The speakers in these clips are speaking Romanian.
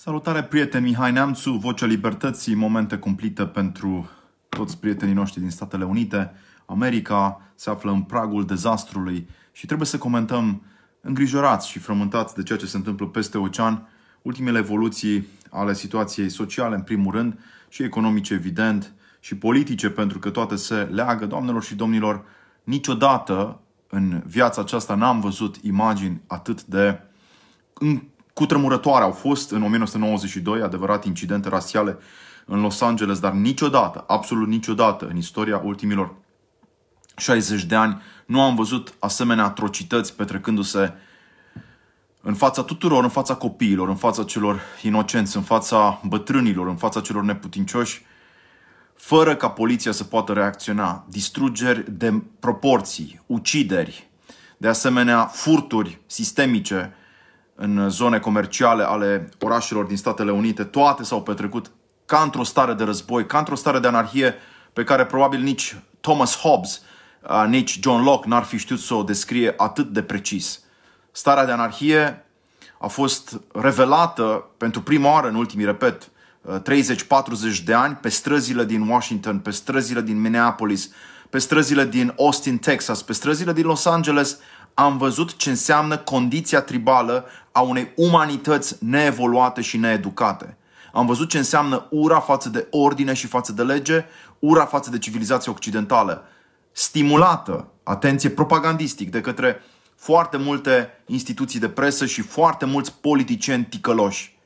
Salutare, prieteni! Mihai Neamțu, Vocea Libertății, momente cumplite pentru toți prietenii noștri din Statele Unite. America se află în pragul dezastrului și trebuie să comentăm îngrijorați și frământați de ceea ce se întâmplă peste ocean, ultimele evoluții ale situației sociale, în primul rând, și economice, evident, și politice, pentru că toate se leagă. Doamnelor și domnilor, niciodată în viața aceasta n-am văzut imagini atât de cutremurătoare au fost în 1992, adevărat incidente rasiale în Los Angeles, dar niciodată, absolut niciodată în istoria ultimilor 60 de ani nu am văzut asemenea atrocități petrecându-se în fața tuturor, în fața copiilor, în fața celor inocenți, în fața bătrânilor, în fața celor neputincioși, fără ca poliția să poată reacționa. Distrugeri de proporții, ucideri, de asemenea furturi sistemice, în zone comerciale ale orașelor din Statele Unite, toate s-au petrecut ca într-o stare de război, ca într-o stare de anarhie pe care probabil nici Thomas Hobbes, nici John Locke n-ar fi știut să o descrie atât de precis. Starea de anarhie a fost revelată pentru prima oară în ultimii, repet, 30-40 de ani pe străzile din Washington, pe străzile din Minneapolis, pe străzile din Austin, Texas, pe străzile din Los Angeles, am văzut ce înseamnă condiția tribală a unei umanități neevoluate și needucate. Am văzut ce înseamnă ura față de ordine și față de lege, ura față de civilizația occidentală, stimulată, atenție, propagandistic de către foarte multe instituții de presă și foarte mulți politicieni ticăloși.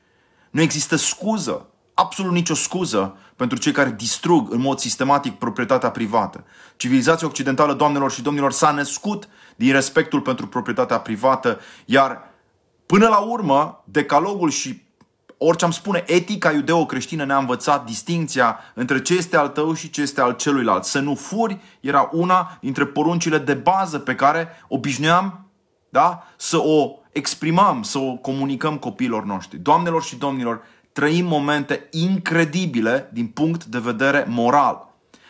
Nu există scuză, absolut nicio scuză pentru cei care distrug în mod sistematic proprietatea privată. Civilizația occidentală, doamnelor și domnilor, s-a născut din respectul pentru proprietatea privată, iar până la urmă, decalogul și orice am spune, etica iudeo-creștină ne-a învățat distinția între ce este al tău și ce este al celuilalt. Să nu furi era una dintre poruncile de bază pe care obișnuiam da? să o exprimăm, să o comunicăm copiilor noștri. Doamnelor și domnilor, trăim momente incredibile din punct de vedere moral.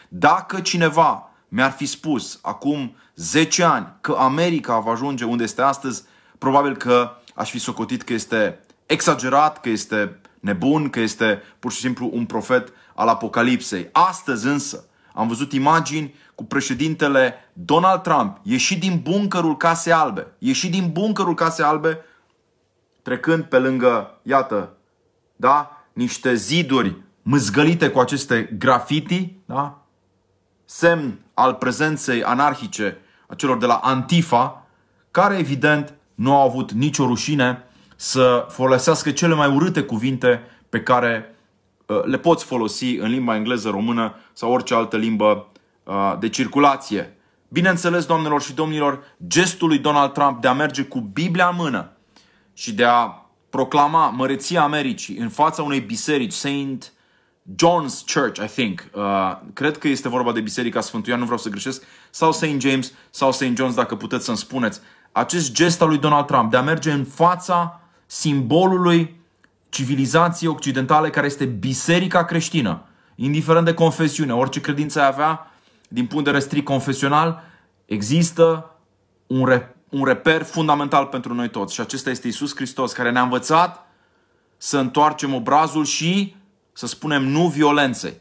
Dacă cineva mi-ar fi spus acum 10 ani că America va ajunge unde este astăzi, probabil că aș fi socotit că este exagerat, că este nebun, că este pur și simplu un profet al Apocalipsei. Astăzi însă am văzut imagini cu președintele Donald Trump ieșit din buncărul Case Albe, ieșit din buncărul Case Albe, trecând pe lângă, iată, da, niște ziduri mâzgălite cu aceste grafiti, da, semn al prezenței anarhice a celor de la Antifa, care evident nu au avut nicio rușine să folosească cele mai urâte cuvinte pe care uh, le poți folosi în limba engleză, română sau orice altă limbă uh, de circulație. Bineînțeles, doamnelor și domnilor, gestul lui Donald Trump de a merge cu Biblia în mână și de a proclama măreția Americii în fața unei biserici Saint John's Church, I think. Uh, cred că este vorba de Biserica Sfântuia, nu vreau să greșesc. Sau St. James sau St. John's, dacă puteți să-mi spuneți. Acest gest al lui Donald Trump de a merge în fața simbolului civilizației occidentale care este biserica creștină. Indiferent de confesiune, orice credință ai avea, din punct de vedere strict confesional, există un, re- un reper fundamental pentru noi toți. Și acesta este Isus Hristos, care ne-a învățat să întoarcem obrazul și să spunem nu violenței.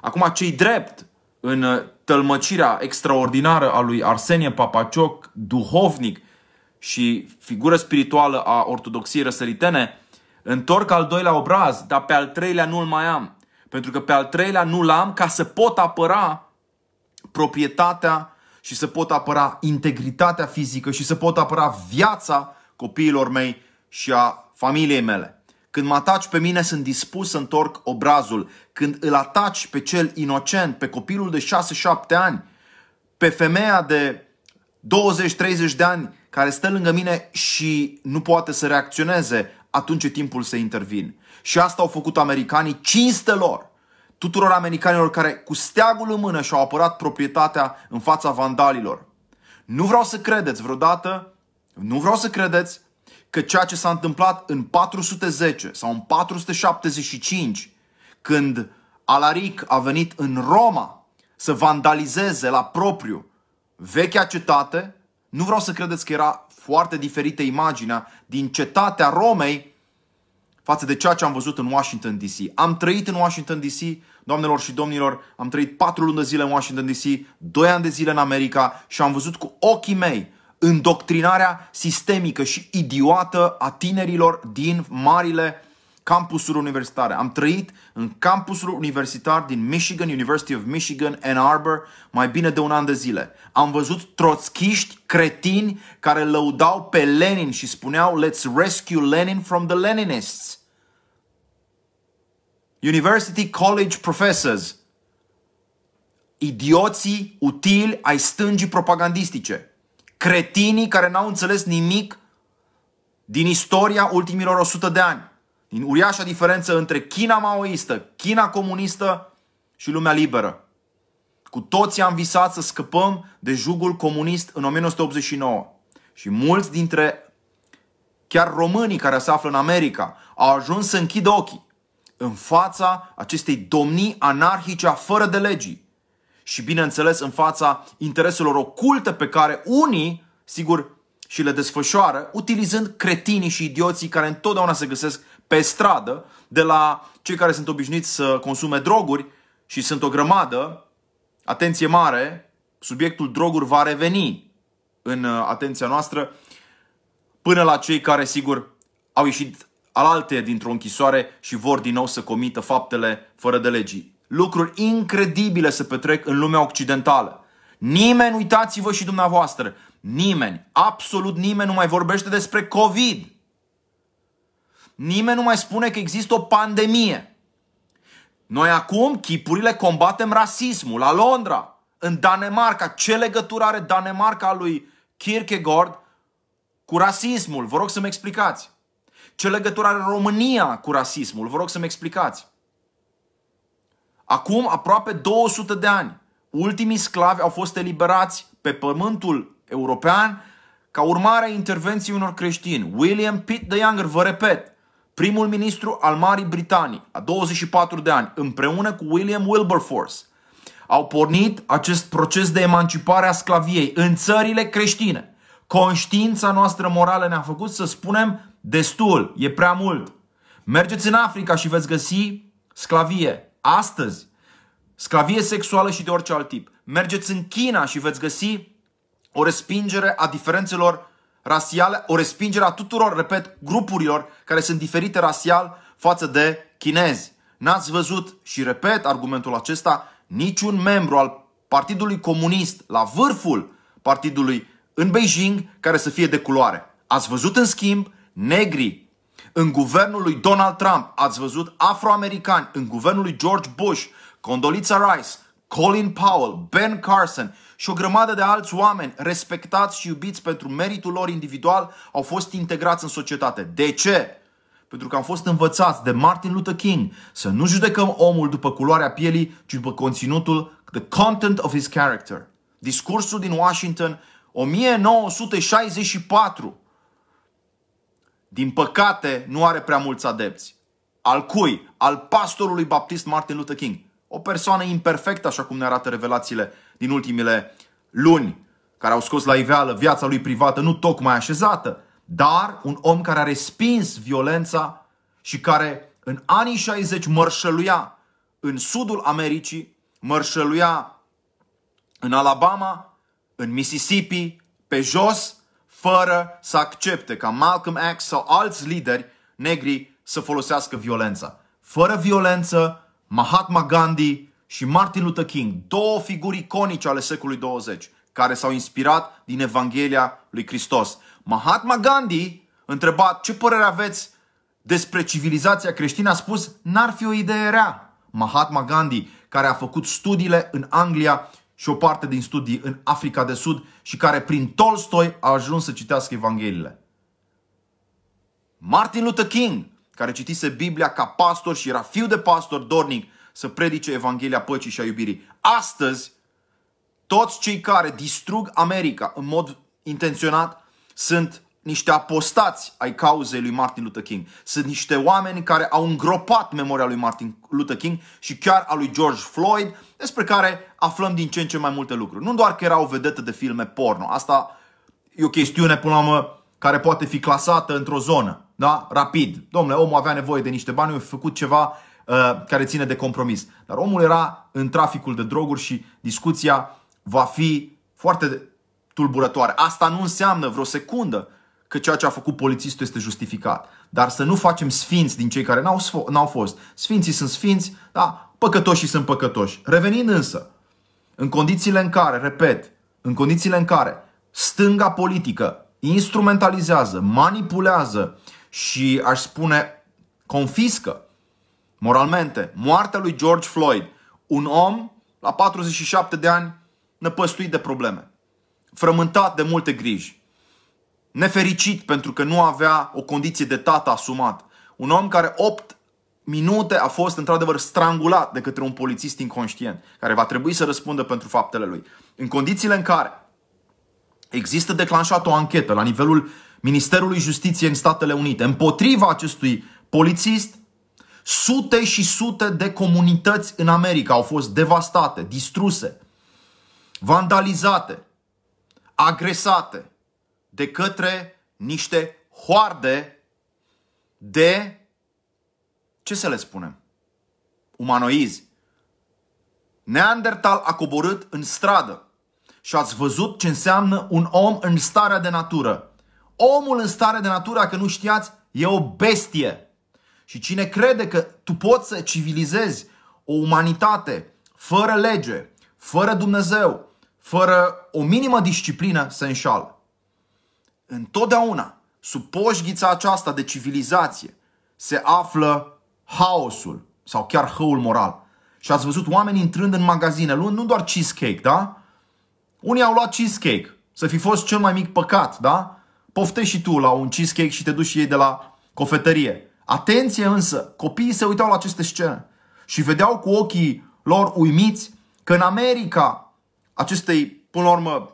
Acum, ce drept în uh, tălmăcirea extraordinară a lui Arsenie Papacioc, duhovnic și figură spirituală a ortodoxiei răsăritene, întorc al doilea obraz, dar pe al treilea nu-l mai am. Pentru că pe al treilea nu-l am ca să pot apăra proprietatea și să pot apăra integritatea fizică și să pot apăra viața copiilor mei și a familiei mele. Când mă ataci pe mine, sunt dispus să întorc obrazul. Când îl ataci pe cel inocent, pe copilul de 6-7 ani, pe femeia de 20-30 de ani care stă lângă mine și nu poate să reacționeze, atunci e timpul să intervin. Și asta au făcut americanii cinste lor tuturor americanilor care cu steagul în mână și-au apărat proprietatea în fața vandalilor. Nu vreau să credeți vreodată, nu vreau să credeți că ceea ce s-a întâmplat în 410 sau în 475, când Alaric a venit în Roma să vandalizeze la propriu vechea cetate, nu vreau să credeți că era foarte diferită imaginea din cetatea Romei față de ceea ce am văzut în Washington DC. Am trăit în Washington DC, doamnelor și domnilor, am trăit patru luni de zile în Washington DC, doi ani de zile în America și am văzut cu ochii mei îndoctrinarea sistemică și idiotă a tinerilor din marile campusuri universitare. Am trăit în campusul universitar din Michigan, University of Michigan, Ann Arbor, mai bine de un an de zile. Am văzut troțchiști cretini care lăudau pe Lenin și spuneau Let's rescue Lenin from the Leninists. University College Professors. Idioții utili ai stângii propagandistice cretinii care n-au înțeles nimic din istoria ultimilor 100 de ani. Din uriașa diferență între China maoistă, China comunistă și lumea liberă. Cu toții am visat să scăpăm de jugul comunist în 1989. Și mulți dintre chiar românii care se află în America au ajuns să închidă ochii în fața acestei domnii anarhice a fără de legii, și bineînțeles în fața intereselor oculte pe care unii, sigur, și le desfășoară, utilizând cretinii și idioții care întotdeauna se găsesc pe stradă, de la cei care sunt obișnuiți să consume droguri și sunt o grămadă, atenție mare, subiectul droguri va reveni în uh, atenția noastră, până la cei care, sigur, au ieșit alalte dintr-o închisoare și vor din nou să comită faptele fără de legii lucruri incredibile se petrec în lumea occidentală. Nimeni, uitați-vă și dumneavoastră, nimeni, absolut nimeni nu mai vorbește despre COVID. Nimeni nu mai spune că există o pandemie. Noi acum, chipurile, combatem rasismul la Londra, în Danemarca. Ce legătură are Danemarca lui Kierkegaard cu rasismul? Vă rog să-mi explicați. Ce legătură are România cu rasismul? Vă rog să-mi explicați. Acum aproape 200 de ani, ultimii sclavi au fost eliberați pe pământul european ca urmare a intervenției unor creștini. William Pitt the Younger, vă repet, primul ministru al Marii Britanii, a 24 de ani, împreună cu William Wilberforce, au pornit acest proces de emancipare a sclaviei în țările creștine. Conștiința noastră morală ne-a făcut să spunem destul, e prea mult. Mergeți în Africa și veți găsi sclavie. Astăzi, sclavie sexuală și de orice alt tip. Mergeți în China și veți găsi o respingere a diferențelor rasiale, o respingere a tuturor, repet, grupurilor care sunt diferite rasial față de chinezi. N-ați văzut, și repet argumentul acesta, niciun membru al Partidului Comunist la vârful Partidului în Beijing care să fie de culoare. Ați văzut în schimb negri în guvernul lui Donald Trump ați văzut afroamericani, în guvernul lui George Bush, Condoleezza Rice, Colin Powell, Ben Carson și o grămadă de alți oameni respectați și iubiți pentru meritul lor individual au fost integrați în societate. De ce? Pentru că am fost învățați de Martin Luther King să nu judecăm omul după culoarea pielii, ci după conținutul, the content of his character. Discursul din Washington 1964 din păcate, nu are prea mulți adepți. Al cui? Al pastorului baptist Martin Luther King. O persoană imperfectă, așa cum ne arată revelațiile din ultimile luni, care au scos la iveală viața lui privată, nu tocmai așezată, dar un om care a respins violența și care în anii 60 mărșăluia în sudul Americii, mărșăluia în Alabama, în Mississippi, pe jos, fără să accepte ca Malcolm X sau alți lideri negri să folosească violența. Fără violență, Mahatma Gandhi și Martin Luther King, două figuri iconice ale secolului 20, care s-au inspirat din Evanghelia lui Hristos. Mahatma Gandhi, întrebat ce părere aveți despre civilizația creștină, a spus n-ar fi o idee rea. Mahatma Gandhi, care a făcut studiile în Anglia și o parte din studii în Africa de Sud și care prin Tolstoi a ajuns să citească Evangheliile. Martin Luther King, care citise Biblia ca pastor și era fiu de pastor dornic să predice Evanghelia păcii și a iubirii. Astăzi, toți cei care distrug America în mod intenționat sunt niște apostați ai cauzei lui Martin Luther King. Sunt niște oameni care au îngropat memoria lui Martin Luther King și chiar a lui George Floyd, despre care aflăm din ce în ce mai multe lucruri. Nu doar că era o vedetă de filme porno, asta e o chestiune până la urmă care poate fi clasată într-o zonă, da? rapid. Domnule, omul avea nevoie de niște bani, a făcut ceva uh, care ține de compromis. Dar omul era în traficul de droguri și discuția va fi foarte tulburătoare. Asta nu înseamnă vreo secundă că ceea ce a făcut polițistul este justificat. Dar să nu facem sfinți din cei care n-au, n-au fost. Sfinții sunt sfinți, da, păcătoșii sunt păcătoși. Revenind însă, în condițiile în care, repet, în condițiile în care stânga politică instrumentalizează, manipulează și, aș spune, confiscă moralmente moartea lui George Floyd, un om la 47 de ani năpăstuit de probleme, frământat de multe griji, nefericit pentru că nu avea o condiție de tată asumat. Un om care 8 minute a fost într-adevăr strangulat de către un polițist inconștient, care va trebui să răspundă pentru faptele lui. În condițiile în care există declanșată o anchetă la nivelul Ministerului Justiției în Statele Unite împotriva acestui polițist, sute și sute de comunități în America au fost devastate, distruse, vandalizate, agresate, de către niște hoarde de, ce să le spunem, umanoizi. Neandertal a coborât în stradă și ați văzut ce înseamnă un om în starea de natură. Omul în stare de natură, dacă nu știați, e o bestie. Și cine crede că tu poți să civilizezi o umanitate fără lege, fără Dumnezeu, fără o minimă disciplină, se înșală. Întotdeauna, sub poșghița aceasta de civilizație, se află haosul sau chiar hăul moral. Și ați văzut oameni intrând în magazine, luând nu doar cheesecake, da? Unii au luat cheesecake, să fi fost cel mai mic păcat, da? Poftești și tu la un cheesecake și te duci și ei de la cofetărie. Atenție însă, copiii se uitau la aceste scene și vedeau cu ochii lor uimiți că în America acestei, până la urmă,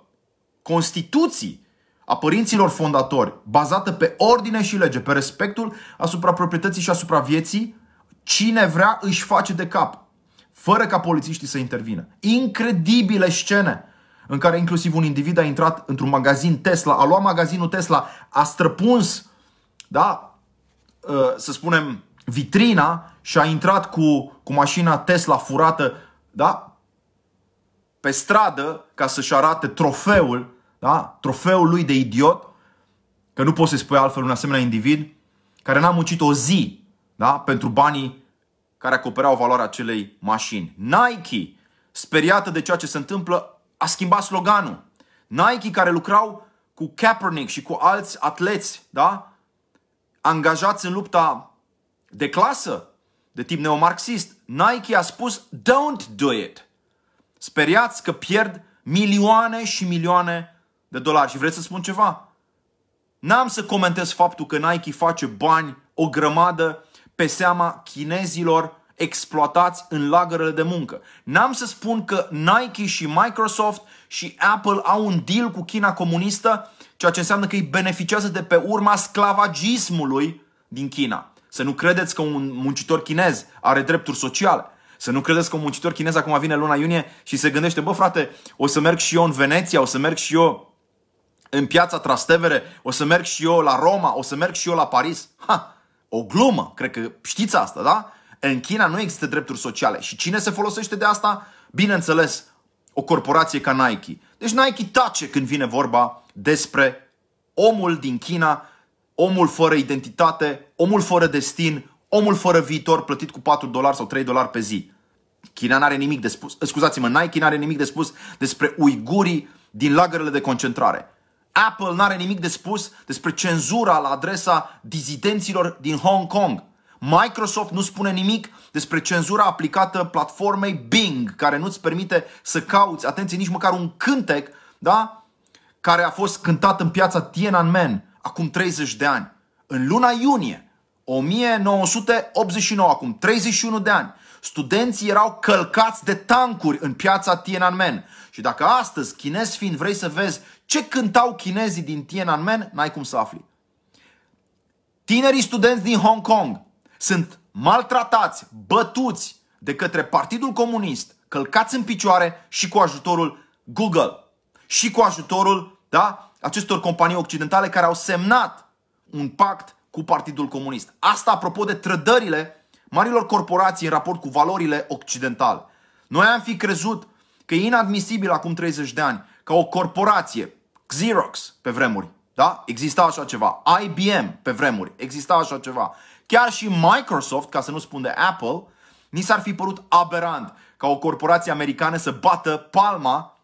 constituții a părinților fondatori, bazată pe ordine și lege, pe respectul asupra proprietății și asupra vieții, cine vrea își face de cap, fără ca polițiștii să intervină. Incredibile scene în care inclusiv un individ a intrat într-un magazin Tesla, a luat magazinul Tesla, a străpuns, da, uh, să spunem, vitrina și a intrat cu, cu mașina Tesla furată, da, pe stradă ca să-și arate trofeul da? trofeul lui de idiot, că nu poți să-i spui altfel un asemenea individ, care n-a muncit o zi da? pentru banii care acopereau valoarea acelei mașini. Nike, speriată de ceea ce se întâmplă, a schimbat sloganul. Nike, care lucrau cu Kaepernick și cu alți atleți, da? angajați în lupta de clasă, de tip neomarxist, Nike a spus don't do it. Speriați că pierd milioane și milioane de dolari. Și vreți să spun ceva? N-am să comentez faptul că Nike face bani o grămadă pe seama chinezilor exploatați în lagărele de muncă. N-am să spun că Nike și Microsoft și Apple au un deal cu China comunistă, ceea ce înseamnă că îi beneficiază de pe urma sclavagismului din China. Să nu credeți că un muncitor chinez are drepturi sociale. Să nu credeți că un muncitor chinez acum vine luna iunie și se gândește, bă frate, o să merg și eu în Veneția, o să merg și eu în piața Trastevere, o să merg și eu la Roma, o să merg și eu la Paris. Ha, o glumă, cred că știți asta, da? În China nu există drepturi sociale și cine se folosește de asta? Bineînțeles, o corporație ca Nike. Deci Nike tace când vine vorba despre omul din China, omul fără identitate, omul fără destin, omul fără viitor plătit cu 4 dolari sau 3 dolari pe zi. China n-are nimic de spus. Scuzați-mă, Nike n-are nimic de spus despre uigurii din lagărele de concentrare. Apple n-are nimic de spus despre cenzura la adresa dizidenților din Hong Kong. Microsoft nu spune nimic despre cenzura aplicată platformei Bing, care nu-ți permite să cauți, atenție, nici măcar un cântec, da? care a fost cântat în piața Tiananmen acum 30 de ani. În luna iunie 1989, acum 31 de ani, studenții erau călcați de tancuri în piața Tiananmen. Și dacă astăzi, chinez fiind, vrei să vezi ce cântau chinezii din Tiananmen, n-ai cum să afli. Tinerii studenți din Hong Kong sunt maltratați, bătuți de către Partidul Comunist, călcați în picioare și cu ajutorul Google și cu ajutorul da, acestor companii occidentale care au semnat un pact cu Partidul Comunist. Asta apropo de trădările marilor corporații în raport cu valorile occidentale. Noi am fi crezut că e inadmisibil acum 30 de ani ca o corporație, Xerox pe vremuri, da? Exista așa ceva. IBM pe vremuri, exista așa ceva. Chiar și Microsoft, ca să nu spun de Apple, ni s-ar fi părut aberant ca o corporație americană să bată palma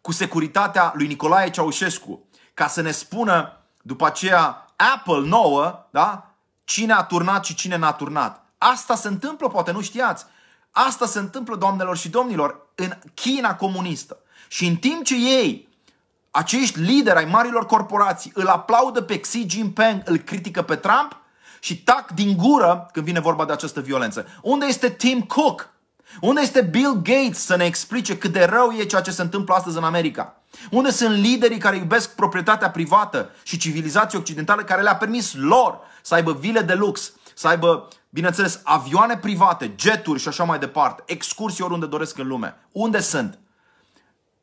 cu securitatea lui Nicolae Ceaușescu, ca să ne spună după aceea Apple nouă, da? Cine a turnat și cine n-a turnat. Asta se întâmplă, poate nu știați. Asta se întâmplă, doamnelor și domnilor, în China comunistă. Și în timp ce ei, acești lideri ai marilor corporații, îl aplaudă pe Xi Jinping, îl critică pe Trump și tac din gură când vine vorba de această violență. Unde este Tim Cook? Unde este Bill Gates să ne explice cât de rău e ceea ce se întâmplă astăzi în America? Unde sunt liderii care iubesc proprietatea privată și civilizația occidentală care le-a permis lor să aibă vile de lux, să aibă bineînțeles, avioane private, jeturi și așa mai departe, excursii oriunde doresc în lume. Unde sunt?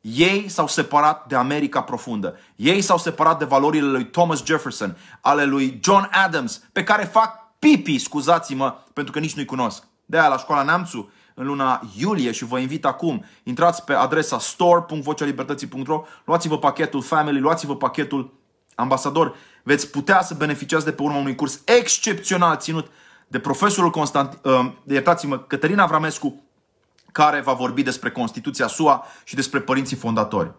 Ei s-au separat de America profundă. Ei s-au separat de valorile lui Thomas Jefferson, ale lui John Adams, pe care fac pipi, scuzați-mă, pentru că nici nu-i cunosc. De aia la școala Neamțu, în luna iulie și vă invit acum, intrați pe adresa store.vocealibertății.ro, luați-vă pachetul Family, luați-vă pachetul Ambasador. Veți putea să beneficiați de pe urma unui curs excepțional ținut de profesorul Constantin uh, iertați-mă, Cătălin Avramescu, care va vorbi despre Constituția SUA și despre părinții fondatori.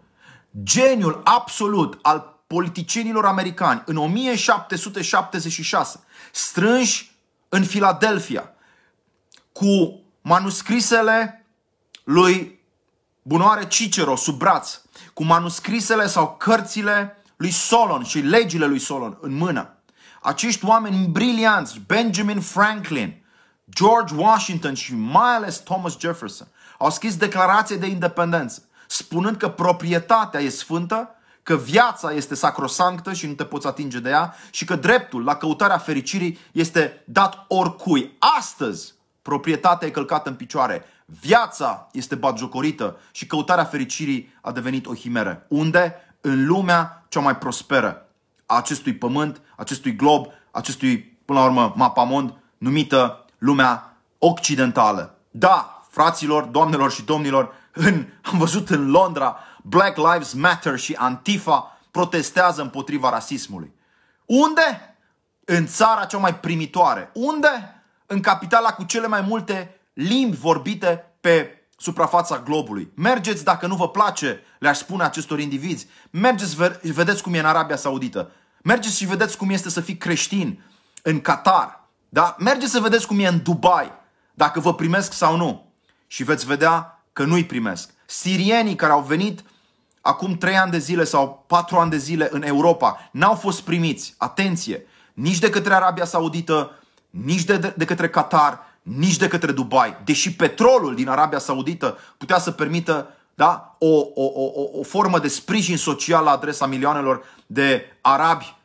Geniul absolut al politicienilor americani în 1776, strânși în Filadelfia, cu manuscrisele lui Bunoare Cicero sub braț, cu manuscrisele sau cărțile lui Solon și legile lui Solon în mână acești oameni brilianți, Benjamin Franklin, George Washington și mai ales Thomas Jefferson, au scris declarație de independență, spunând că proprietatea e sfântă, că viața este sacrosanctă și nu te poți atinge de ea și că dreptul la căutarea fericirii este dat oricui. Astăzi, proprietatea e călcată în picioare, viața este batjocorită și căutarea fericirii a devenit o himeră. Unde? În lumea cea mai prosperă acestui pământ, acestui glob, acestui, până la urmă, mapamond, numită lumea occidentală. Da, fraților, doamnelor și domnilor, în, am văzut în Londra Black Lives Matter și Antifa protestează împotriva rasismului. Unde? În țara cea mai primitoare. Unde? În capitala cu cele mai multe limbi vorbite pe suprafața globului. Mergeți dacă nu vă place, le-aș spune acestor indivizi. Mergeți, vedeți cum e în Arabia Saudită. Mergeți și vedeți cum este să fii creștin în Qatar. Da? Mergeți să vedeți cum e în Dubai, dacă vă primesc sau nu. Și veți vedea că nu-i primesc. Sirienii care au venit acum 3 ani de zile sau 4 ani de zile în Europa n-au fost primiți, atenție, nici de către Arabia Saudită, nici de, de, de către Qatar, nici de către Dubai, deși petrolul din Arabia Saudită putea să permită da, o, o, o, o formă de sprijin social la adresa milioanelor de arabi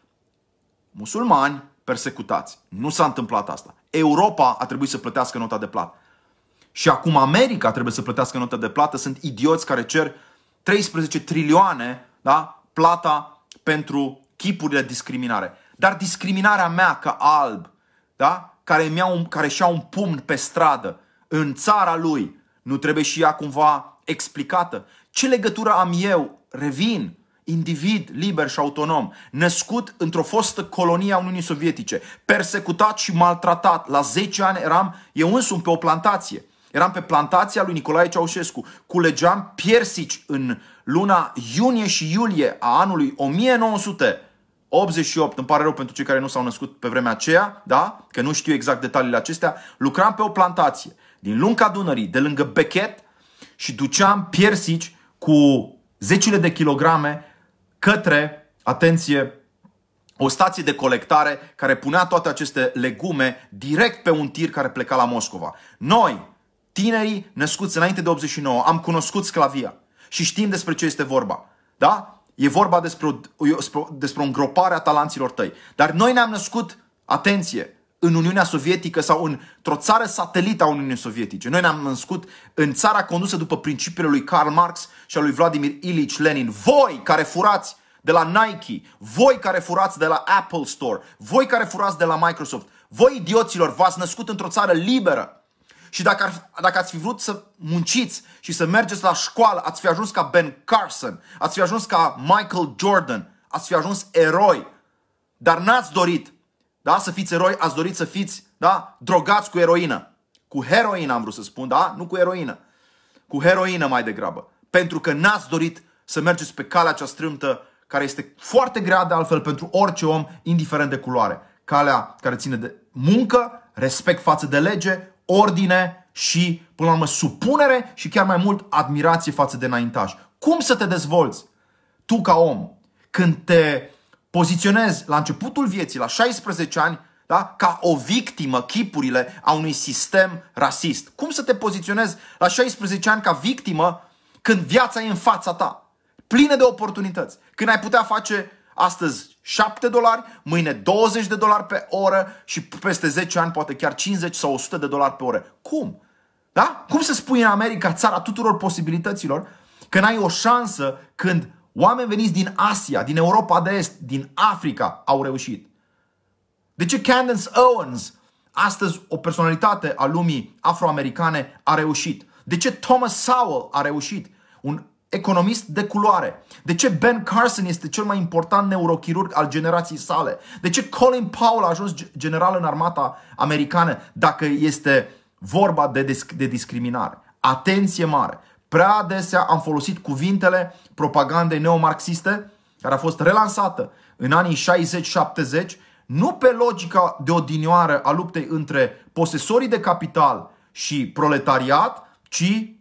musulmani persecutați. Nu s-a întâmplat asta. Europa a trebuit să plătească nota de plată. Și acum America trebuie să plătească nota de plată. Sunt idioți care cer 13 trilioane da, plata pentru chipurile de discriminare. Dar discriminarea mea ca alb, da, care, mi un, care și-a un pumn pe stradă în țara lui nu trebuie și ea cumva explicată? Ce legătură am eu, revin, individ liber și autonom, născut într-o fostă colonie a Uniunii Sovietice, persecutat și maltratat, la 10 ani eram eu însumi pe o plantație. Eram pe plantația lui Nicolae Ceaușescu, culegeam piersici în luna iunie și iulie a anului 1900 88, îmi pare rău pentru cei care nu s-au născut pe vremea aceea, da? că nu știu exact detaliile acestea, lucram pe o plantație din lunca Dunării, de lângă Bechet și duceam piersici cu zecile de kilograme către, atenție, o stație de colectare care punea toate aceste legume direct pe un tir care pleca la Moscova. Noi, tinerii născuți înainte de 89, am cunoscut sclavia și știm despre ce este vorba. Da? E vorba despre, despre îngroparea talanților tăi. Dar noi ne-am născut, atenție, în Uniunea Sovietică sau într-o țară satelită a Uniunii Sovietice. Noi ne-am născut în țara condusă după principiile lui Karl Marx și a lui Vladimir Ilich Lenin. Voi care furați de la Nike, voi care furați de la Apple Store, voi care furați de la Microsoft, voi idioților v-ați născut într-o țară liberă și dacă, ar, dacă ați fi vrut să munciți și să mergeți la școală, ați fi ajuns ca Ben Carson, ați fi ajuns ca Michael Jordan, ați fi ajuns eroi. Dar n-ați dorit da, să fiți eroi, ați dorit să fiți da, drogați cu eroină. Cu heroină am vrut să spun, da? Nu cu eroină. Cu heroină mai degrabă. Pentru că n-ați dorit să mergeți pe calea cea strâmtă, care este foarte grea de altfel pentru orice om, indiferent de culoare. Calea care ține de muncă, respect față de lege, ordine și, până la urmă, supunere și chiar mai mult admirație față de înaintași. Cum să te dezvolți tu ca om când te poziționezi la începutul vieții, la 16 ani, da? ca o victimă chipurile a unui sistem rasist. Cum să te poziționezi la 16 ani ca victimă când viața e în fața ta, plină de oportunități, când ai putea face Astăzi 7 dolari, mâine 20 de dolari pe oră și peste 10 ani poate chiar 50 sau 100 de dolari pe oră. Cum? Da? Cum se spune în America, țara tuturor posibilităților, că n-ai o șansă când oameni veniți din Asia, din Europa de Est, din Africa au reușit? De ce Candace Owens, astăzi o personalitate a lumii afroamericane, a reușit? De ce Thomas Sowell a reușit? Un economist de culoare? De ce Ben Carson este cel mai important neurochirurg al generației sale? De ce Colin Powell a ajuns general în armata americană dacă este vorba de, disc- de discriminare? Atenție mare! Prea adesea am folosit cuvintele propagandei neomarxiste, care a fost relansată în anii 60-70, nu pe logica de odinioară a luptei între posesorii de capital și proletariat, ci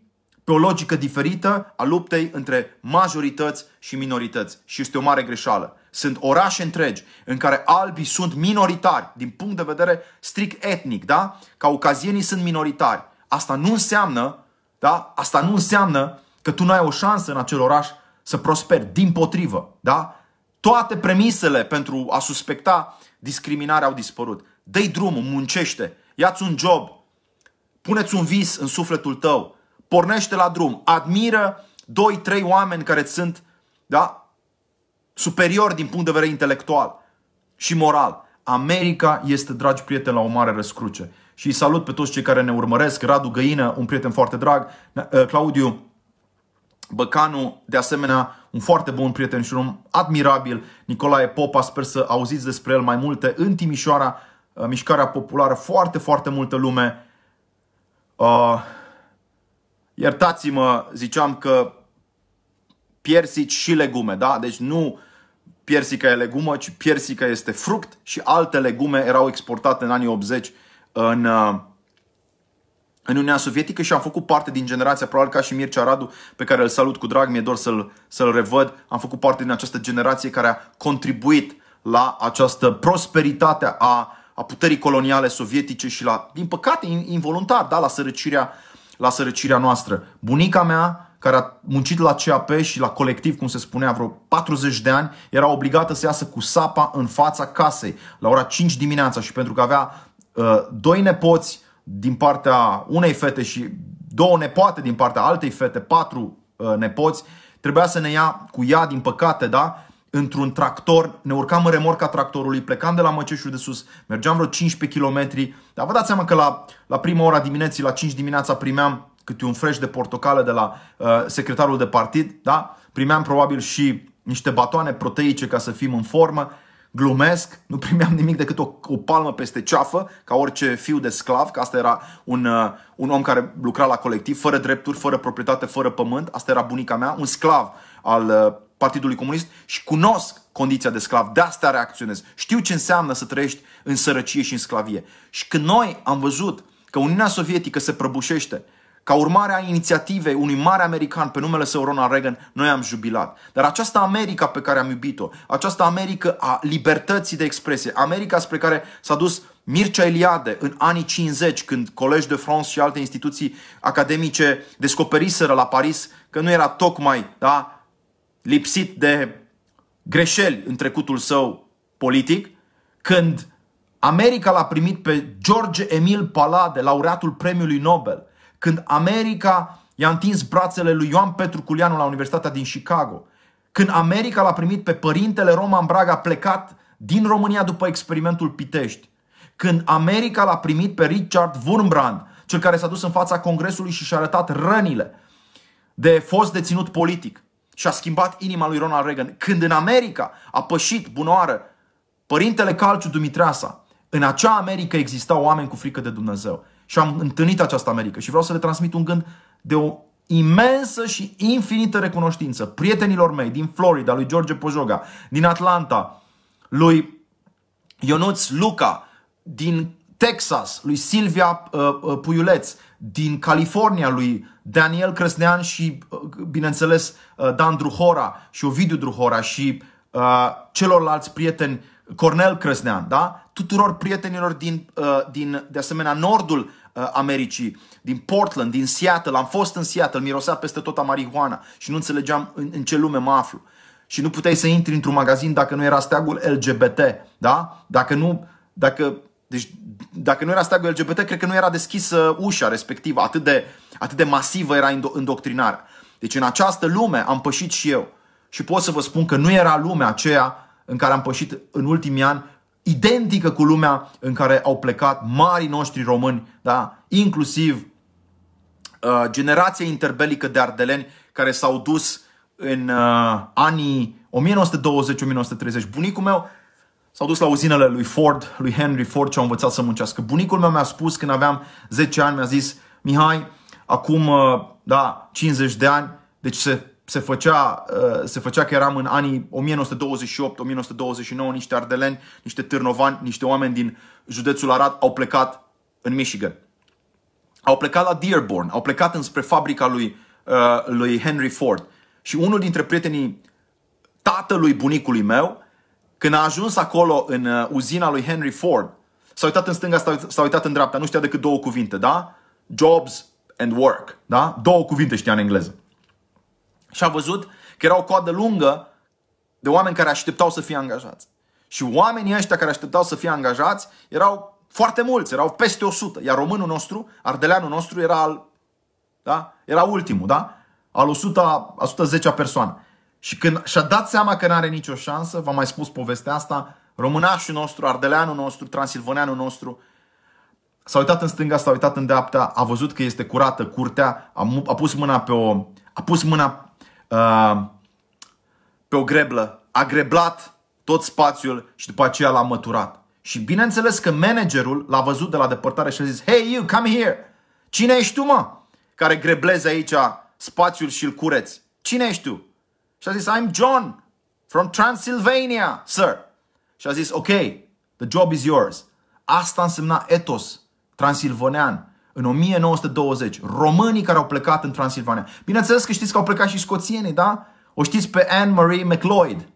pe o logică diferită a luptei între majorități și minorități. Și este o mare greșeală. Sunt orașe întregi în care albii sunt minoritari din punct de vedere strict etnic, da? Caucazienii sunt minoritari. Asta nu înseamnă, da? Asta nu înseamnă că tu nu ai o șansă în acel oraș să prosperi, din potrivă, da? Toate premisele pentru a suspecta discriminarea au dispărut. Dă-i drumul, muncește, ia-ți un job, puneți un vis în sufletul tău, pornește la drum, admiră 2-3 oameni care sunt da, superiori din punct de vedere intelectual și moral. America este, dragi prieteni, la o mare răscruce. Și îi salut pe toți cei care ne urmăresc. Radu Găină, un prieten foarte drag. Uh, Claudiu Băcanu, de asemenea, un foarte bun prieten și un om admirabil. Nicolae Popa, sper să auziți despre el mai multe. În Timișoara, uh, mișcarea populară, foarte, foarte multă lume. Uh, Iertați-mă, ziceam că piersici și legume, da? Deci nu piersica e legumă, ci piersica este fruct și alte legume erau exportate în anii 80 în, uh, în Uniunea Sovietică și am făcut parte din generația, probabil ca și Mircea Radu, pe care îl salut cu drag, mi-e dor să-l, să-l revăd. Am făcut parte din această generație care a contribuit la această prosperitate a, a puterii coloniale sovietice și la, din păcate, involuntar, da, la sărăcirea uh, la sărăcirea noastră. Bunica mea, care a muncit la CAP și la colectiv, cum se spunea, vreo 40 de ani, era obligată să iasă cu sapa în fața casei la ora 5 dimineața și pentru că avea uh, doi nepoți din partea unei fete și două nepoate din partea altei fete, patru uh, nepoți, trebuia să ne ia cu ea, din păcate, da? într-un tractor, ne urcam în remorca tractorului, plecam de la Măceșul de Sus, mergeam vreo 15 km, dar vă dați seama că la, la prima ora dimineții, la 5 dimineața primeam câte un fresh de portocale de la uh, secretarul de partid, da? primeam probabil și niște batoane proteice ca să fim în formă, glumesc, nu primeam nimic decât o, o palmă peste ceafă, ca orice fiu de sclav, că asta era un, uh, un om care lucra la colectiv, fără drepturi, fără proprietate, fără pământ, asta era bunica mea, un sclav al uh, Partidului Comunist și cunosc condiția de sclav. De asta reacționez. Știu ce înseamnă să trăiești în sărăcie și în sclavie. Și când noi am văzut că Uniunea Sovietică se prăbușește, ca urmare a inițiativei unui mare american pe numele său Ronald Reagan, noi am jubilat. Dar această America pe care am iubit-o, această America a libertății de expresie, America spre care s-a dus Mircea Eliade în anii 50, când Collège de France și alte instituții academice descoperiseră la Paris că nu era tocmai da, lipsit de greșeli în trecutul său politic, când America l-a primit pe George Emil Palade, laureatul premiului Nobel, când America i-a întins brațele lui Ioan Petru Culianu la Universitatea din Chicago, când America l-a primit pe părintele Roman Braga plecat din România după experimentul Pitești, când America l-a primit pe Richard Wurmbrand, cel care s-a dus în fața Congresului și și-a arătat rănile de fost deținut politic, și a schimbat inima lui Ronald Reagan. Când în America a pășit bunoară părintele Calciu Dumitrasa, în acea America existau oameni cu frică de Dumnezeu. Și am întâlnit această America și vreau să le transmit un gând de o imensă și infinită recunoștință prietenilor mei din Florida, lui George Pojoga, din Atlanta, lui Ionuț Luca, din Texas, lui Silvia uh, uh, Puiuleț, din California lui Daniel Crăsnean și, uh, bineînțeles, uh, Dan Druhora și Ovidiu Druhora și uh, celorlalți prieteni, Cornel Crăsnean, da? tuturor prietenilor din, uh, din de asemenea, nordul uh, Americii, din Portland, din Seattle. Am fost în Seattle, mirosea peste tot a marihuana și nu înțelegeam în, în ce lume mă aflu. Și nu puteai să intri într-un magazin dacă nu era steagul LGBT, da? Dacă nu, dacă deci dacă nu era steagul LGBT, cred că nu era deschisă ușa respectivă, atât de, atât de masivă era indo- indoctrinarea. Deci în această lume am pășit și eu. Și pot să vă spun că nu era lumea aceea în care am pășit în ultimii ani, identică cu lumea în care au plecat marii noștri români, da? inclusiv uh, generația interbelică de ardeleni care s-au dus în uh, anii 1920-1930. Bunicul meu S-au dus la uzinele lui Ford, lui Henry Ford ce au învățat să muncească. Bunicul meu mi-a spus când aveam 10 ani, mi-a zis, Mihai, acum uh, da, 50 de ani, deci se, se, făcea, uh, se făcea că eram în anii 1928-1929, niște ardeleni, niște târnovani, niște oameni din județul Arad au plecat în Michigan. Au plecat la Dearborn, au plecat înspre fabrica lui, uh, lui Henry Ford. Și unul dintre prietenii tatălui bunicului meu când a ajuns acolo în uh, uzina lui Henry Ford, s-a uitat în stânga, s-a uitat în dreapta, nu știa decât două cuvinte, da? Jobs and work, da? Două cuvinte știa în engleză. Și a văzut că era o coadă lungă de oameni care așteptau să fie angajați. Și oamenii ăștia care așteptau să fie angajați erau foarte mulți, erau peste 100. Iar românul nostru, ardeleanul nostru, era al, da? era ultimul, da? al 100, 110 a persoană. Și când și-a dat seama că nu are nicio șansă, v-am mai spus povestea asta, românașul nostru, ardeleanul nostru, transilvaneanul nostru, s-a uitat în stânga, s-a uitat în dreapta, a văzut că este curată curtea, a, a pus mâna pe o, a pus mâna uh, pe o greblă, a greblat tot spațiul și după aceea l-a măturat. Și bineînțeles că managerul l-a văzut de la depărtare și a zis Hey you, come here! Cine ești tu, mă? Care greblezi aici spațiul și îl cureți. Cine ești tu? Și a zis, I'm John from Transylvania, sir. Și a zis, ok, the job is yours. Asta însemna etos transilvanean în 1920. Românii care au plecat în Transilvania. Bineînțeles că știți că au plecat și scoțienii, da? O știți pe Anne-Marie McLeod.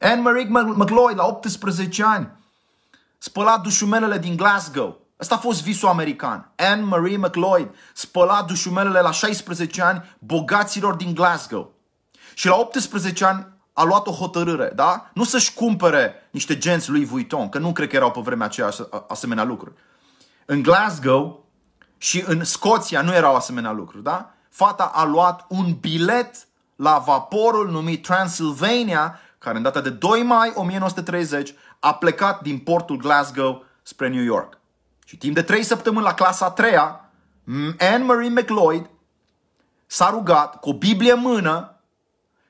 Anne-Marie McLeod, la 18 ani, spăla dușumelele din Glasgow. Asta a fost visul american. Anne-Marie McLeod spăla dușumelele la 16 ani bogaților din Glasgow și la 18 ani a luat o hotărâre, da? Nu să-și cumpere niște genți lui Vuitton, că nu cred că erau pe vremea aceea asemenea lucruri. În Glasgow și în Scoția nu erau asemenea lucruri, da? Fata a luat un bilet la vaporul numit Transylvania, care în data de 2 mai 1930 a plecat din portul Glasgow spre New York. Și timp de 3 săptămâni la clasa a 3 Anne Marie McLeod s-a rugat cu o Biblie în mână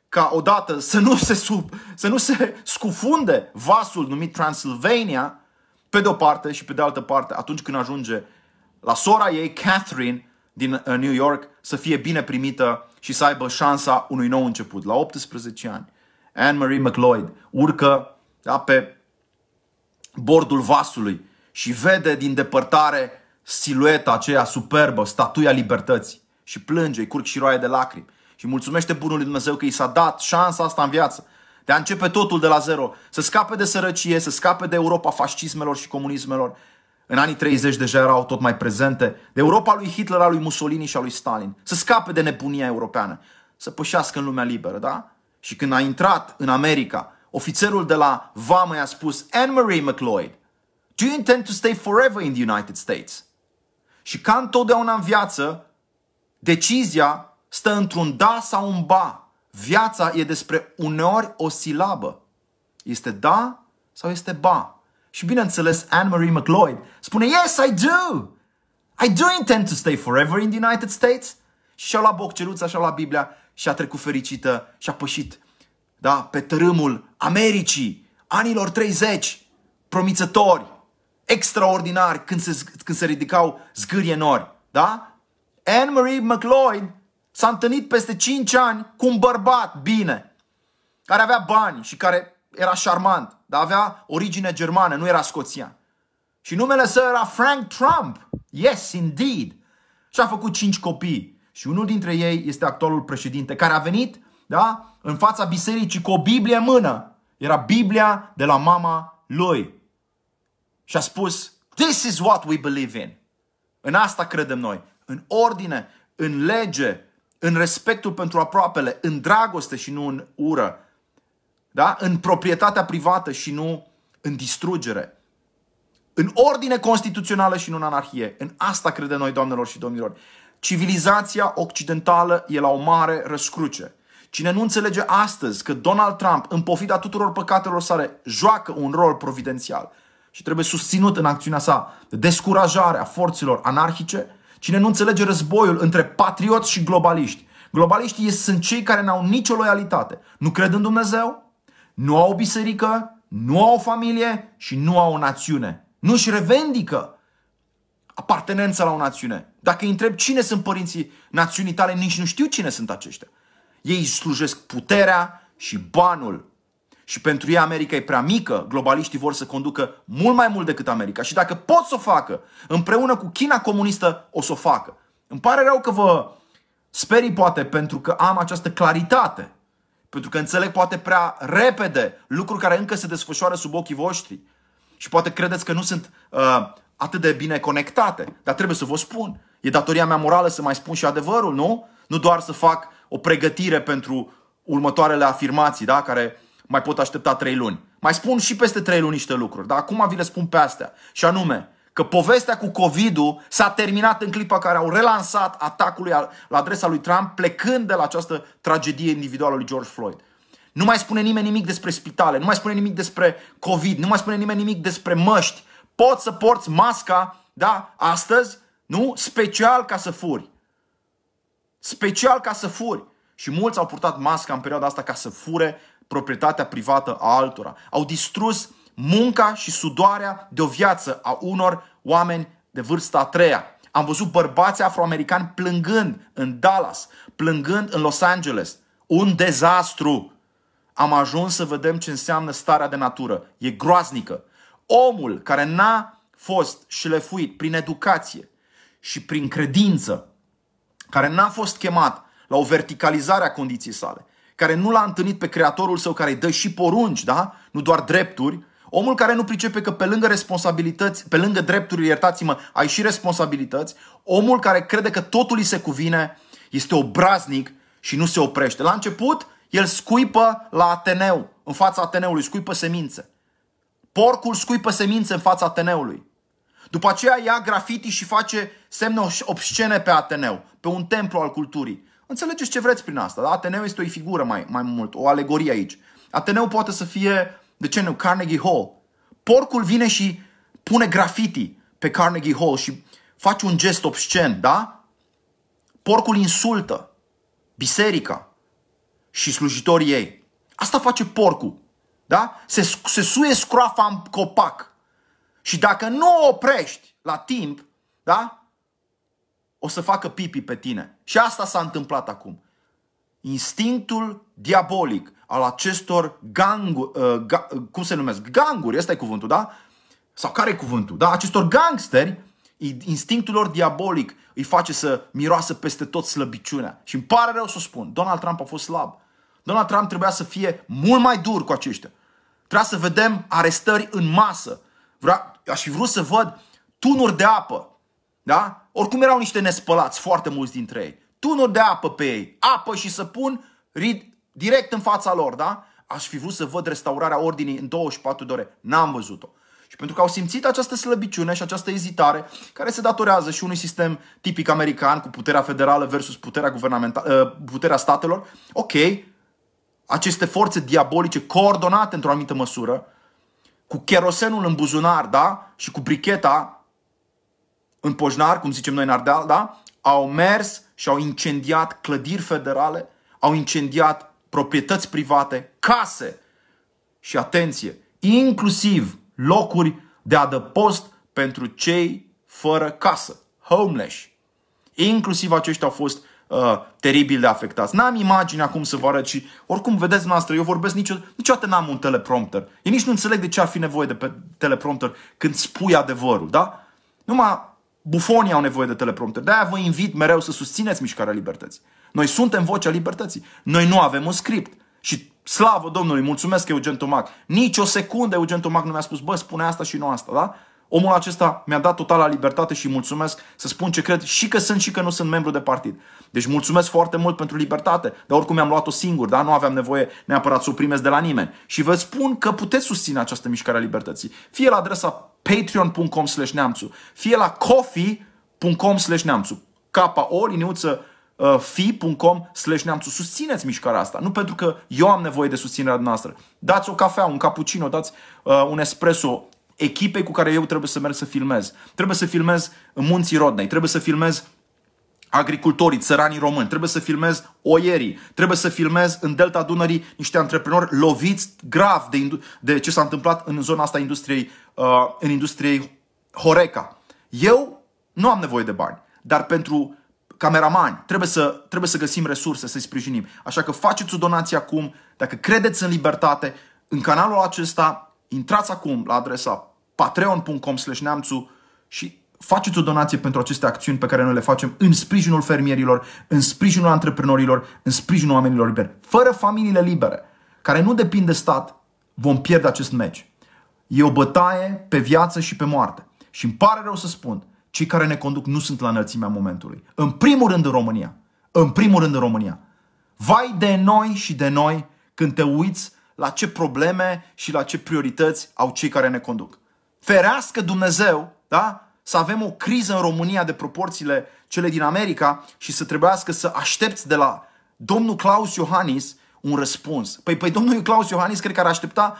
ca odată să nu se, sub, să nu se scufunde vasul numit Transylvania, pe de o parte și pe de altă parte, atunci când ajunge la sora ei, Catherine, din uh, New York, să fie bine primită și să aibă șansa unui nou început. La 18 ani, Anne-Marie McLeod urcă da, pe bordul vasului și vede din depărtare silueta aceea superbă, statuia libertății și plânge, îi curg și roaie de lacrimi și mulțumește bunul Dumnezeu că i s-a dat șansa asta în viață de a începe totul de la zero, să scape de sărăcie, să scape de Europa fascismelor și comunismelor. În anii 30 deja erau tot mai prezente de Europa lui Hitler, a lui Mussolini și a lui Stalin. Să scape de nebunia europeană, să pășească în lumea liberă, da? Și când a intrat în America, ofițerul de la Vama i-a spus Anne-Marie McLeod, do you intend to stay forever in the United States? Și ca întotdeauna în viață, decizia stă într-un da sau un ba. Viața e despre uneori o silabă. Este da sau este ba. Și bineînțeles, Anne-Marie McLeod spune Yes, I do! I do intend to stay forever in the United States. Și a luat bocceluța, și a luat Biblia și a trecut fericită și a pășit da, pe tărâmul Americii anilor 30, promițători, extraordinari când se, când se ridicau zgârie nori. Da? Anne-Marie McLeod s-a întâlnit peste 5 ani cu un bărbat bine, care avea bani și care era șarmant, dar avea origine germană, nu era scoțian. Și numele său era Frank Trump. Yes, indeed. Și a făcut 5 copii. Și unul dintre ei este actualul președinte, care a venit da, în fața bisericii cu o Biblie în mână. Era Biblia de la mama lui. Și a spus, this is what we believe in. În asta credem noi. În ordine, în lege, în respectul pentru aproapele, în dragoste și nu în ură, da? în proprietatea privată și nu în distrugere, în ordine constituțională și nu în anarhie. În asta credem noi, doamnelor și domnilor. Civilizația occidentală e la o mare răscruce. Cine nu înțelege astăzi că Donald Trump, în pofida tuturor păcatelor sale, joacă un rol providențial și trebuie susținut în acțiunea sa de descurajare a forțelor anarhice, Cine nu înțelege războiul între patrioți și globaliști. Globaliștii sunt cei care n-au nicio loialitate. Nu cred în Dumnezeu, nu au o biserică, nu au o familie și nu au o națiune. Nu își revendică apartenența la o națiune. Dacă îi întreb cine sunt părinții națiunii tale, nici nu știu cine sunt aceștia. Ei slujesc puterea și banul și pentru ei America e prea mică, globaliștii vor să conducă mult mai mult decât America. Și dacă pot să o facă, împreună cu China comunistă, o să o facă. Îmi pare rău că vă sperii poate pentru că am această claritate. Pentru că înțeleg poate prea repede lucruri care încă se desfășoară sub ochii voștri. Și poate credeți că nu sunt uh, atât de bine conectate. Dar trebuie să vă spun. E datoria mea morală să mai spun și adevărul, nu? Nu doar să fac o pregătire pentru următoarele afirmații, da? Care mai pot aștepta 3 luni. Mai spun și peste 3 luni niște lucruri, dar acum vi le spun pe astea. Și anume, că povestea cu COVID-ul s-a terminat în clipa care au relansat atacul la adresa lui Trump, plecând de la această tragedie individuală lui George Floyd. Nu mai spune nimeni nimic despre spitale, nu mai spune nimic despre COVID, nu mai spune nimeni nimic despre măști. Poți să porți masca, da, astăzi, nu? Special ca să furi. Special ca să furi. Și mulți au purtat masca în perioada asta ca să fure proprietatea privată a altora. Au distrus munca și sudoarea de o viață a unor oameni de vârsta a treia. Am văzut bărbați afroamericani plângând în Dallas, plângând în Los Angeles. Un dezastru! Am ajuns să vedem ce înseamnă starea de natură. E groaznică. Omul care n-a fost șlefuit prin educație și prin credință, care n-a fost chemat la o verticalizare a condiției sale, care nu l-a întâlnit pe creatorul său, care îi dă și porunci, da? nu doar drepturi, Omul care nu pricepe că pe lângă responsabilități, pe lângă drepturi, iertați-mă, ai și responsabilități, omul care crede că totul îi se cuvine, este obraznic și nu se oprește. La început, el scuipă la Ateneu, în fața Ateneului, scuipă semințe. Porcul scuipă semințe în fața Ateneului. După aceea ia grafiti și face semne obscene pe Ateneu, pe un templu al culturii. Înțelegeți ce vreți prin asta. Da? Ateneu este o figură mai, mai mult, o alegorie aici. Ateneu poate să fie, de ce nu, Carnegie Hall. Porcul vine și pune graffiti pe Carnegie Hall și face un gest obscen, da? Porcul insultă biserica și slujitorii ei. Asta face porcul. Da? Se, se suie scroafa în copac. Și dacă nu o oprești la timp, da? o să facă pipi pe tine. Și asta s-a întâmplat acum. Instinctul diabolic al acestor ganguri, uh, ga, uh, cum se numesc, ganguri, ăsta e cuvântul, da? Sau care e cuvântul? Da, acestor gangsteri, instinctul lor diabolic îi face să miroasă peste tot slăbiciunea. Și îmi pare rău să o spun, Donald Trump a fost slab. Donald Trump trebuia să fie mult mai dur cu aceștia. Trebuia să vedem arestări în masă. Vrea, aș fi vrut să văd tunuri de apă. Da? Oricum erau niște nespălați, foarte mulți dintre ei. Tunuri de apă pe ei, apă și pun rid, direct în fața lor, da? Aș fi vrut să văd restaurarea ordinii în 24 de ore. N-am văzut-o. Și pentru că au simțit această slăbiciune și această ezitare, care se datorează și unui sistem tipic american cu puterea federală versus puterea, guvernamentală, uh, puterea statelor, ok, aceste forțe diabolice coordonate într-o anumită măsură, cu cherosenul în buzunar, da? Și cu bricheta în Pojnar, cum zicem noi în Ardeal, da? au mers și au incendiat clădiri federale, au incendiat proprietăți private, case și, atenție, inclusiv locuri de adăpost pentru cei fără casă, homeless. Inclusiv aceștia au fost uh, teribil de afectați. N-am imagine acum să vă arăt și oricum vedeți noastră, eu vorbesc niciodată, niciodată n-am un teleprompter. Eu nici nu înțeleg de ce ar fi nevoie de pe teleprompter când spui adevărul, da? Numai Bufonii au nevoie de teleprompter. De-aia vă invit mereu să susțineți mișcarea libertății. Noi suntem vocea libertății. Noi nu avem un script. Și slavă Domnului, mulțumesc Eugen Tomac. Nici o secundă Eugen Tomac nu mi-a spus, bă, spune asta și nu asta, da? Omul acesta mi-a dat totala libertate și mulțumesc să spun ce cred și că sunt și că nu sunt membru de partid. Deci mulțumesc foarte mult pentru libertate, dar oricum mi-am luat-o singur, da? nu aveam nevoie neapărat să o primesc de la nimeni. Și vă spun că puteți susține această mișcare a libertății, fie la adresa patreon.com slash neamțu, fie la coffee.com slash neamțu, capa o liniuță uh, fi.com slash neamțu. Susțineți mișcarea asta. Nu pentru că eu am nevoie de susținerea noastră. Dați o cafea, un cappuccino, dați uh, un espresso echipei cu care eu trebuie să merg să filmez. Trebuie să filmez în munții Rodnei, trebuie să filmez agricultorii, țăranii români, trebuie să filmez oierii, trebuie să filmez în delta Dunării niște antreprenori loviți grav de, de ce s-a întâmplat în zona asta industriei uh, în industriei Horeca. Eu nu am nevoie de bani, dar pentru cameramani trebuie să, trebuie să găsim resurse, să-i sprijinim. Așa că faceți o donație acum, dacă credeți în libertate, în canalul acesta, intrați acum la adresa patreon.com neamțu și faceți o donație pentru aceste acțiuni pe care noi le facem în sprijinul fermierilor, în sprijinul antreprenorilor, în sprijinul oamenilor liberi. Fără familiile libere, care nu depind de stat, vom pierde acest meci. E o bătaie pe viață și pe moarte. Și îmi pare rău să spun, cei care ne conduc nu sunt la înălțimea momentului. În primul rând în România. În primul rând în România. Vai de noi și de noi când te uiți la ce probleme și la ce priorități au cei care ne conduc. Ferească Dumnezeu, da? Să avem o criză în România de proporțiile cele din America și să trebuiască să aștepți de la domnul Claus Iohannis un răspuns. Păi, păi domnul Claus Iohannis cred că ar aștepta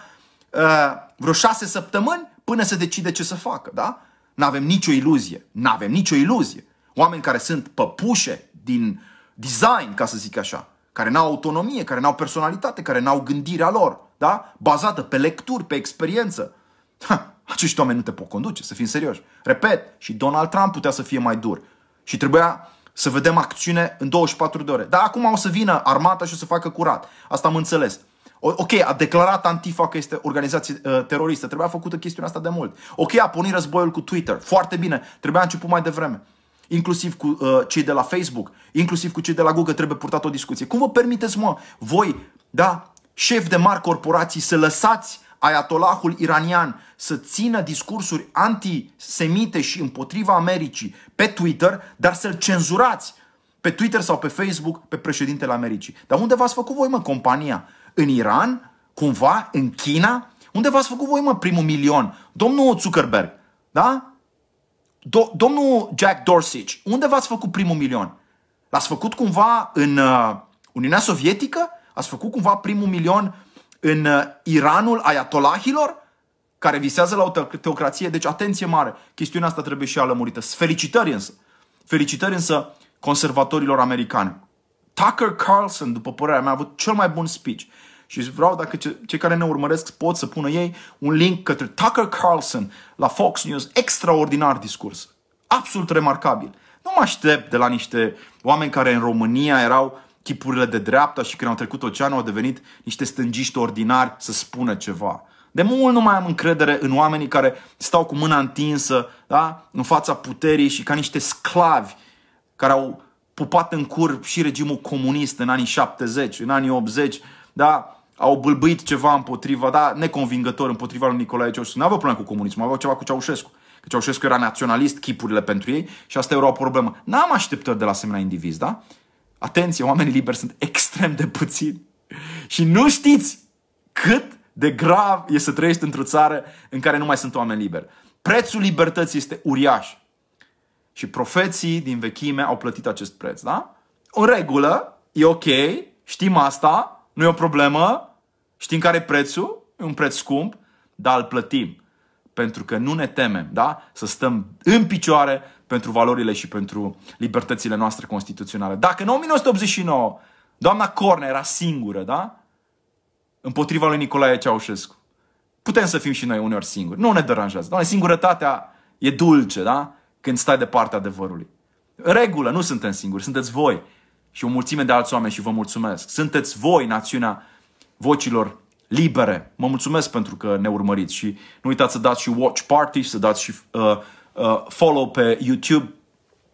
Uh, vreo șase săptămâni până se decide ce să facă, da? Nu avem nicio iluzie, nu avem nicio iluzie. Oameni care sunt păpușe din design, ca să zic așa, care n-au autonomie, care n-au personalitate, care n-au gândirea lor, da? Bazată pe lecturi, pe experiență. Ha, acești oameni nu te pot conduce, să fim serioși. Repet, și Donald Trump putea să fie mai dur. Și trebuia să vedem acțiune în 24 de ore. Dar acum o să vină armata și o să facă curat. Asta am înțeles. Ok, a declarat Antifa că este organizație uh, teroristă. Trebuia făcută chestiunea asta de mult. Ok, a pornit războiul cu Twitter. Foarte bine. Trebuia început mai devreme. Inclusiv cu uh, cei de la Facebook, inclusiv cu cei de la Google, trebuie purtat o discuție. Cum vă permiteți, mă, voi, da, șef de mari corporații, să lăsați Ayatollahul iranian să țină discursuri antisemite și împotriva Americii pe Twitter, dar să-l cenzurați pe Twitter sau pe Facebook pe președintele Americii. Dar unde v-ați făcut voi, mă, compania? în Iran, cumva, în China? Unde v-ați făcut voi, mă, primul milion? Domnul Zuckerberg, da? Do- domnul Jack Dorsey, unde v-ați făcut primul milion? L-ați făcut cumva în uh, Uniunea Sovietică? Ați făcut cumva primul milion în uh, Iranul ayatolahilor? Care visează la o teocrație. Deci atenție mare, chestiunea asta trebuie și alămurită. Felicitări însă. Felicitări însă conservatorilor americani. Tucker Carlson, după părerea mea, a avut cel mai bun speech. Și vreau dacă ce, cei care ne urmăresc pot să pună ei un link către Tucker Carlson la Fox News. Extraordinar discurs. Absolut remarcabil. Nu mă aștept de la niște oameni care în România erau chipurile de dreapta și când au trecut oceanul au devenit niște stângiști ordinari să spună ceva. De mult nu mai am încredere în oamenii care stau cu mâna întinsă da? în fața puterii și ca niște sclavi care au pupat în cur și regimul comunist în anii 70, în anii 80, da? au bâlbâit ceva împotriva, da, neconvingător împotriva lui Nicolae Ceaușescu. Nu aveau probleme cu comunismul, aveau ceva cu Ceaușescu. Că Ceaușescu era naționalist, chipurile pentru ei și asta era o problemă. N-am așteptări de la asemenea indivizi, da? Atenție, oamenii liberi sunt extrem de puțini. Și nu știți cât de grav e să trăiești într-o țară în care nu mai sunt oameni liberi. Prețul libertății este uriaș. Și profeții din vechime au plătit acest preț, da? În regulă, e ok, știm asta, nu e o problemă, Știm care e prețul? E un preț scump, dar îl plătim. Pentru că nu ne temem, da? Să stăm în picioare pentru valorile și pentru libertățile noastre constituționale. Dacă în 1989 doamna Corne era singură, da? Împotriva lui Nicolae Ceaușescu. Putem să fim și noi uneori singuri. Nu ne deranjează. Doamne, singurătatea e dulce, da? Când stai de partea adevărului. În regulă, nu suntem singuri, sunteți voi și o mulțime de alți oameni și vă mulțumesc. Sunteți voi, națiunea vocilor libere. Mă mulțumesc pentru că ne urmăriți și nu uitați să dați și watch party și să dați și uh, uh, follow pe YouTube.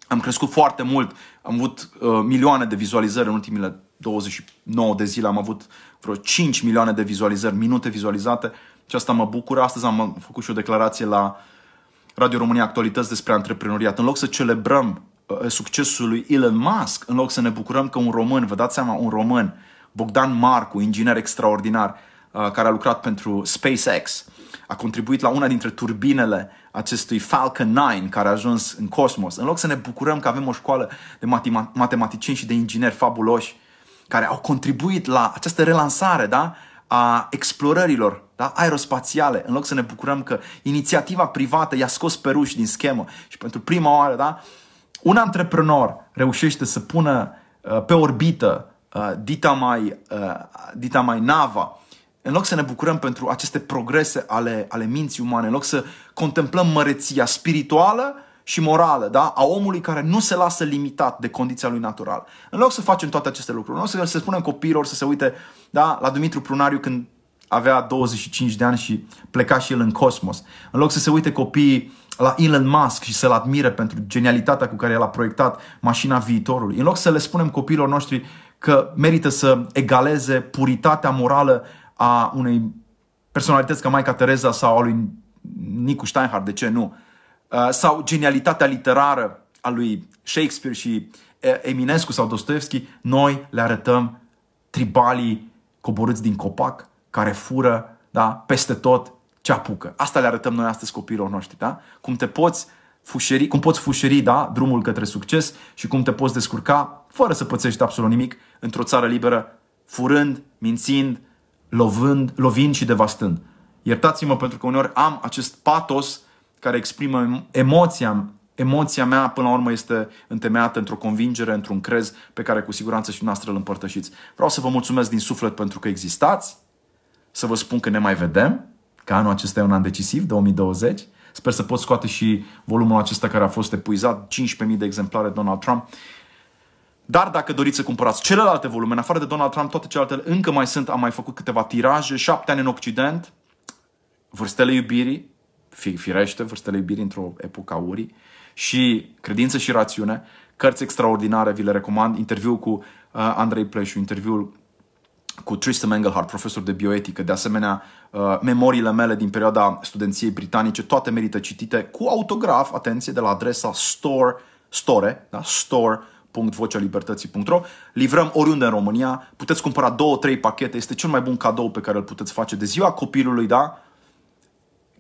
Am crescut foarte mult, am avut uh, milioane de vizualizări în ultimile 29 de zile, am avut vreo 5 milioane de vizualizări, minute vizualizate și asta mă bucură. Astăzi am făcut și o declarație la Radio România Actualități despre antreprenoriat. În loc să celebrăm uh, succesul lui Elon Musk, în loc să ne bucurăm că un român, vă dați seama, un român Bogdan Marcu, inginer extraordinar, uh, care a lucrat pentru SpaceX, a contribuit la una dintre turbinele acestui Falcon 9 care a ajuns în cosmos. În loc să ne bucurăm că avem o școală de matematicieni și de ingineri fabuloși care au contribuit la această relansare da? a explorărilor da? aerospațiale, în loc să ne bucurăm că inițiativa privată i-a scos ruși din schemă și pentru prima oară da? un antreprenor reușește să pună uh, pe orbită Uh, dita, mai, uh, dita mai nava, în loc să ne bucurăm pentru aceste progrese ale, ale minții umane, în loc să contemplăm măreția spirituală și morală da? a omului care nu se lasă limitat de condiția lui natural. În loc să facem toate aceste lucruri, în loc să, să spunem copiilor să se uite da, la Dumitru Prunariu când avea 25 de ani și pleca și el în cosmos. În loc să se uite copiii la Elon Musk și să-l admire pentru genialitatea cu care el a proiectat mașina viitorului. În loc să le spunem copiilor noștri, că merită să egaleze puritatea morală a unei personalități ca Maica Tereza sau a lui Nicu Steinhardt, de ce nu? Uh, sau genialitatea literară a lui Shakespeare și uh, Eminescu sau Dostoevski, noi le arătăm tribalii coborâți din copac, care fură da, peste tot ce apucă. Asta le arătăm noi astăzi copiilor noștri. Da? Cum te poți uh, fușeri, cum poți fușeri da, drumul către succes și cum te poți descurca fără să pățești absolut nimic într-o țară liberă, furând, mințind, lovând, lovind și devastând. Iertați-mă pentru că uneori am acest patos care exprimă emoția, emoția mea până la urmă este întemeiată într-o convingere, într-un crez pe care cu siguranță și noastră îl împărtășiți. Vreau să vă mulțumesc din suflet pentru că existați, să vă spun că ne mai vedem, că anul acesta e un an decisiv, 2020, Sper să pot scoate și volumul acesta care a fost epuizat, 15.000 de exemplare Donald Trump. Dar dacă doriți să cumpărați celelalte volume, în afară de Donald Trump, toate celelalte încă mai sunt, am mai făcut câteva tiraje, șapte ani în Occident, vârstele iubirii, firește, vârstele iubirii într-o epocă aurii, și credință și rațiune, cărți extraordinare, vi le recomand, interviul cu uh, Andrei Pleșu, interviul cu Tristan Engelhardt, profesor de bioetică, de asemenea Uh, memoriile mele din perioada studenției britanice, toate merită citite cu autograf, atenție, de la adresa store, store, da? store www.vocealibertății.ro Livrăm oriunde în România, puteți cumpăra două, trei pachete, este cel mai bun cadou pe care îl puteți face de ziua copilului, da?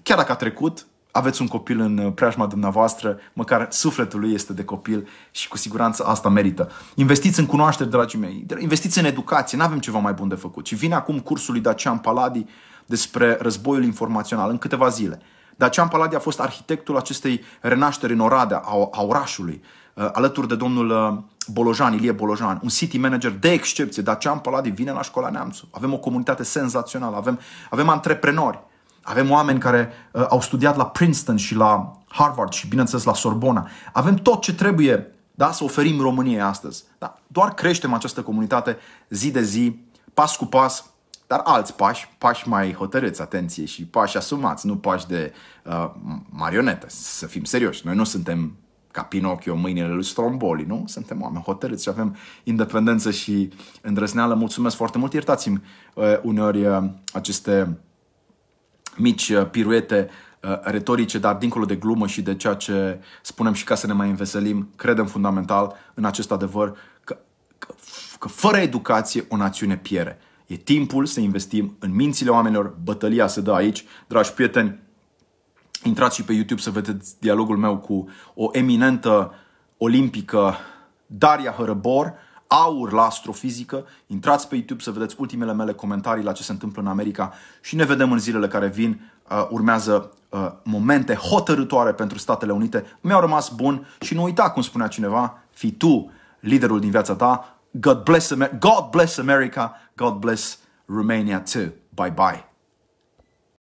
Chiar dacă a trecut, aveți un copil în uh, preajma dumneavoastră, măcar sufletul lui este de copil și cu siguranță asta merită. Investiți în cunoaștere, dragii mei, investiți în educație, nu avem ceva mai bun de făcut. Și vine acum cursul lui Dacian Paladi, despre războiul informațional în câteva zile. Dacian paladi a fost arhitectul acestei renașteri în Oradea a, a orașului, uh, alături de domnul uh, Bolojan, Ilie Bolojan, un city manager de excepție. Dacian paladi vine la școala Neamțu. Avem o comunitate senzațională, avem, avem antreprenori, avem oameni care uh, au studiat la Princeton și la Harvard și, bineînțeles, la Sorbona. Avem tot ce trebuie da, să oferim României astăzi. Da, doar creștem această comunitate zi de zi, pas cu pas, dar alți pași, pași mai hotărâți, atenție, și pași asumați, nu pași de uh, marionetă, să fim serioși. Noi nu suntem ca Pinocchio mâinile lui Stromboli, nu? Suntem oameni hotărâți și avem independență și îndrăzneală. Mulțumesc foarte mult, iertați-mi uh, uneori uh, aceste mici uh, piruete uh, retorice, dar dincolo de glumă și de ceea ce spunem și ca să ne mai înveselim, credem fundamental în acest adevăr că, că, că fără educație o națiune piere. E timpul să investim în mințile oamenilor, bătălia se dă aici. Dragi prieteni, intrați și pe YouTube să vedeți dialogul meu cu o eminentă olimpică, Daria Hărăbor, aur la astrofizică. Intrați pe YouTube să vedeți ultimele mele comentarii la ce se întâmplă în America și ne vedem în zilele care vin. Uh, urmează uh, momente hotărâtoare pentru Statele Unite. Mi-au rămas bun și nu uita, cum spunea cineva, fii tu liderul din viața ta, God bless America. God bless America. God bless Romania too. Bye bye.